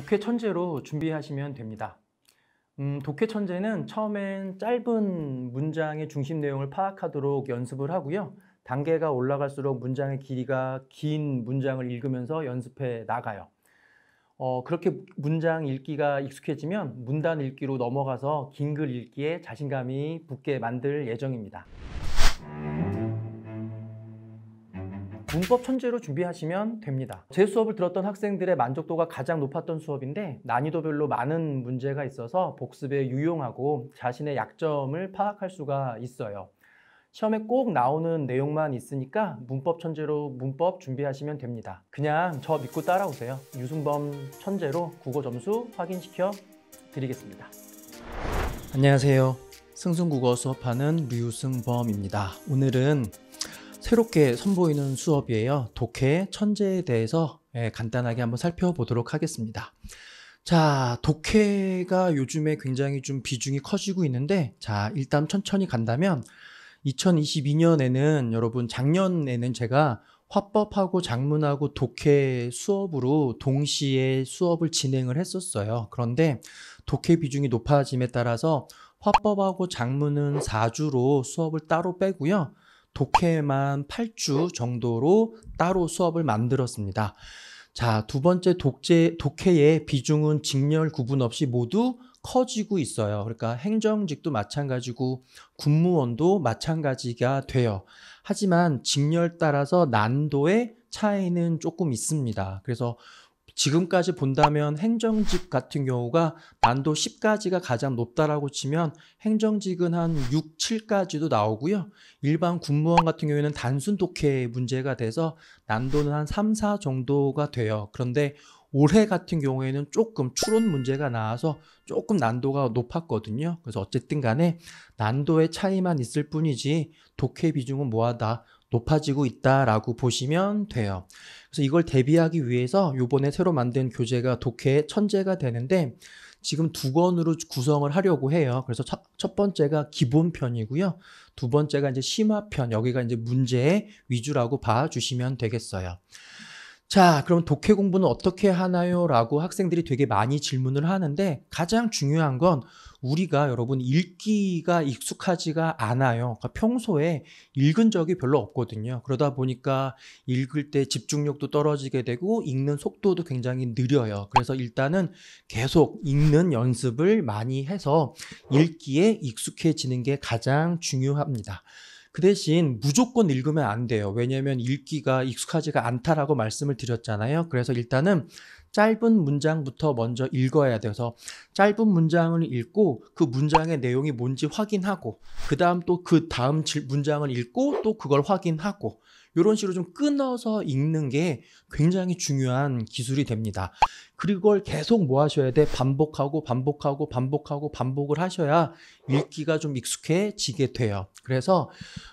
독해 천재로 준비하시면 됩니다. 음, 독해 천재는 처음엔 짧은 문장의 중심 내용을 파악하도록 연습을 하고요. 단계가 올라갈수록 문장의 길이가 긴 문장을 읽으면서 연습해 나가요. 어, 그렇게 문장 읽기가 익숙해지면 문단 읽기로 넘어가서 긴 글 읽기에 자신감이 붙게 만들 예정입니다. 문법 천재로 준비하시면 됩니다. 제 수업을 들었던 학생들의 만족도가 가장 높았던 수업인데 난이도별로 많은 문제가 있어서 복습에 유용하고 자신의 약점을 파악할 수가 있어요. 시험에 꼭 나오는 내용만 있으니까 문법 천재로 문법 준비하시면 됩니다. 그냥 저 믿고 따라오세요. 유승범 천재로 국어 점수 확인시켜 드리겠습니다. 안녕하세요. 승승국어 수업하는 류승범입니다. 오늘은 새롭게 선보이는 수업이에요. 독해, 천재에 대해서 예, 간단하게 한번 살펴보도록 하겠습니다. 자, 독해가 요즘에 굉장히 좀 비중이 커지고 있는데, 자, 일단 천천히 간다면, 2022년에는 여러분 작년에는 제가 화법하고 작문하고 독해 수업으로 동시에 수업을 진행을 했었어요. 그런데 독해 비중이 높아짐에 따라서 화법하고 작문은 4주로 수업을 따로 빼고요. 독해만 8주 정도로 따로 수업을 만들었습니다. 자, 두 번째 독재, 독해의 비중은 직렬 구분 없이 모두 커지고 있어요. 그러니까 행정직도 마찬가지고 군무원도 마찬가지가 돼요. 하지만 직렬 따라서 난도의 차이는 조금 있습니다. 그래서 지금까지 본다면 행정직 같은 경우가 난도 10까지가 가장 높다라고 치면 행정직은 한 6, 7까지도 나오고요. 일반 군무원 같은 경우에는 단순 독해 문제가 돼서 난도는 한 3, 4 정도가 돼요. 그런데 올해 같은 경우에는 조금 추론 문제가 나와서 조금 난도가 높았거든요. 그래서 어쨌든 간에 난도의 차이만 있을 뿐이지 독해 비중은 뭐하다. 높아지고 있다라고 보시면 돼요. 그래서 이걸 대비하기 위해서 요번에 새로 만든 교재가 독해 천재가 되는데 지금 두 권으로 구성을 하려고 해요. 그래서 첫, 번째가 기본편이고요. 두 번째가 이제 심화편. 여기가 이제 문제 위주라고 봐주시면 되겠어요. 자, 그럼 독해 공부는 어떻게 하나요? 라고 학생들이 되게 많이 질문을 하는데 가장 중요한 건 우리가 여러분 읽기가 익숙하지가 않아요. 그러니까 평소에 읽은 적이 별로 없거든요. 그러다 보니까 읽을 때 집중력도 떨어지게 되고 읽는 속도도 굉장히 느려요. 그래서 일단은 계속 읽는 연습을 많이 해서 읽기에 익숙해지는 게 가장 중요합니다. 그 대신 무조건 읽으면 안 돼요. 왜냐하면 읽기가 익숙하지가 않다라고 말씀을 드렸잖아요. 그래서 일단은 짧은 문장부터 먼저 읽어야 돼서 짧은 문장을 읽고 그 문장의 내용이 뭔지 확인하고 그다음 또 그 다음 문장을 읽고 또 그걸 확인하고 이런 식으로 좀 끊어서 읽는 게 굉장히 중요한 기술이 됩니다. 그걸 계속 뭐 하셔야 돼? 반복하고 반복하고 반복하고 반복을 하셔야 읽기가 좀 익숙해지게 돼요. 그래서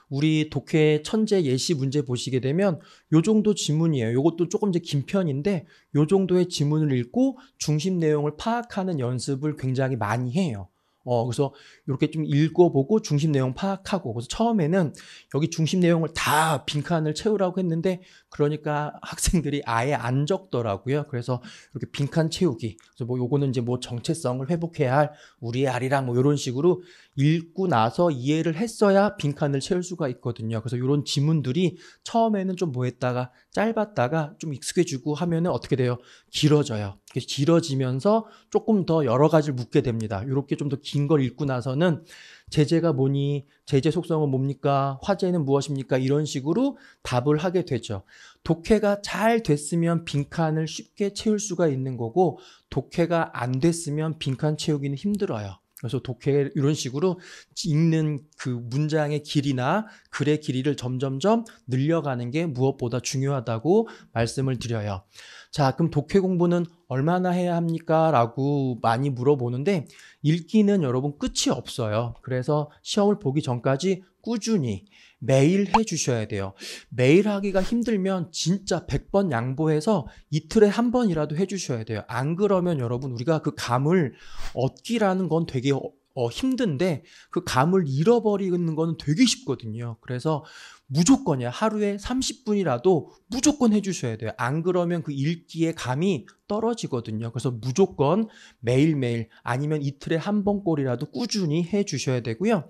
우리 독해 천재 예시 문제 보시게 되면 요 정도 지문이에요. 요것도 조금 이제 긴 편인데 요 정도의 지문을 읽고 중심 내용을 파악하는 연습을 굉장히 많이 해요. 어, 그래서 이렇게 좀 읽어보고 중심 내용 파악하고 그래서 처음에는 여기 중심 내용을 다 빈칸을 채우라고 했는데 그러니까 학생들이 아예 안 적더라고요. 그래서 이렇게 빈칸 채우기. 그래서 뭐 요거는 이제 뭐 정체성을 회복해야 할 우리의 아리랑 뭐요런 식으로 읽고 나서 이해를 했어야 빈칸을 채울 수가 있거든요. 그래서 요런 지문들이 처음에는 좀 뭐했다가 짧았다가 좀 익숙해지고 하면은 어떻게 돼요? 길어져요. 길어지면서 조금 더 여러 가지를 묻게 됩니다. 요렇게 좀더 긴걸 읽고 나서는 제재가 뭐니, 제재 속성은 뭡니까, 화재는 무엇입니까, 이런 식으로 답을 하게 되죠. 독해가 잘 됐으면 빈칸을 쉽게 채울 수가 있는 거고, 독해가 안 됐으면 빈칸 채우기는 힘들어요. 그래서 독해 이런 식으로 읽는 그 문장의 길이나 글의 길이를 점점점 늘려가는 게 무엇보다 중요하다고 말씀을 드려요. 자, 그럼 독해 공부는 얼마나 해야 합니까? 라고 많이 물어보는데 읽기는 여러분 끝이 없어요. 그래서 시험을 보기 전까지 꾸준히 매일 해 주셔야 돼요. 매일 하기가 힘들면 진짜 100번 양보해서 이틀에 한 번이라도 해 주셔야 돼요. 안 그러면 여러분 우리가 그 감을 얻기라는 건 되게 어, 힘든데 그 감을 잃어버리는 거는 되게 쉽거든요. 그래서 무조건이야. 하루에 30분이라도 무조건 해주셔야 돼요. 안 그러면 그 읽기의 감이 떨어지거든요. 그래서 무조건 매일매일 아니면 이틀에 한 번꼴이라도 꾸준히 해주셔야 되고요.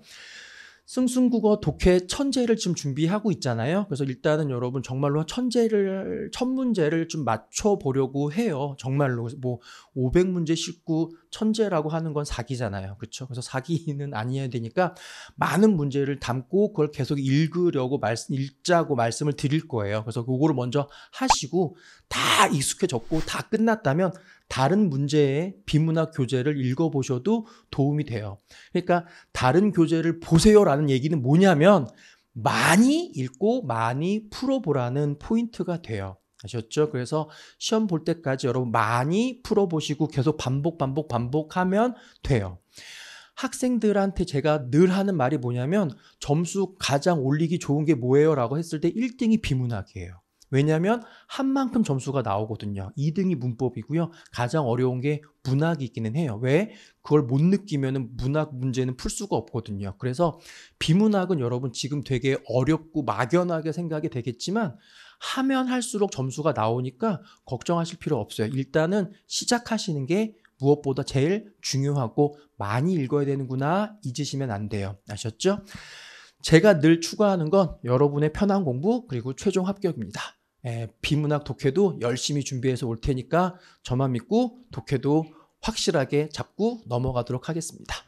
승승국어 독해 천재를 지금 준비하고 있잖아요. 그래서 일단은 여러분 정말로 천재를 첫 문제를 좀 맞춰 보려고 해요. 정말로 뭐 500문제 싣고 천재라고 하는 건 사기잖아요. 그렇죠? 그래서 사기는 아니어야 되니까 많은 문제를 담고 그걸 계속 읽으려고 말씀 읽자고 말씀을 드릴 거예요. 그래서 그거를 먼저 하시고 다 익숙해졌고 다 끝났다면 다른 문제의 비문학 교재를 읽어보셔도 도움이 돼요. 그러니까 다른 교재를 보세요라는 얘기는 뭐냐면 많이 읽고 많이 풀어보라는 포인트가 돼요. 아셨죠? 그래서 시험 볼 때까지 여러분 많이 풀어보시고 계속 반복, 반복, 반복하면 돼요. 학생들한테 제가 늘 하는 말이 뭐냐면 점수 가장 올리기 좋은 게 뭐예요? 라고 했을 때 1등이 비문학이에요. 왜냐하면 한 만큼 점수가 나오거든요. 2등이 문법이고요. 가장 어려운 게 문학이 있기는 해요. 왜? 그걸 못 느끼면 문학 문제는 풀 수가 없거든요. 그래서 비문학은 여러분 지금 되게 어렵고 막연하게 생각이 되겠지만 하면 할수록 점수가 나오니까 걱정하실 필요 없어요. 일단은 시작하시는 게 무엇보다 제일 중요하고 많이 읽어야 되는구나 잊으시면 안 돼요. 아셨죠? 제가 늘 추구하는 건 여러분의 편한 공부 그리고 최종 합격입니다. 예, 비문학 독해도 열심히 준비해서 올 테니까 저만 믿고 독해도 확실하게 잡고 넘어가도록 하겠습니다.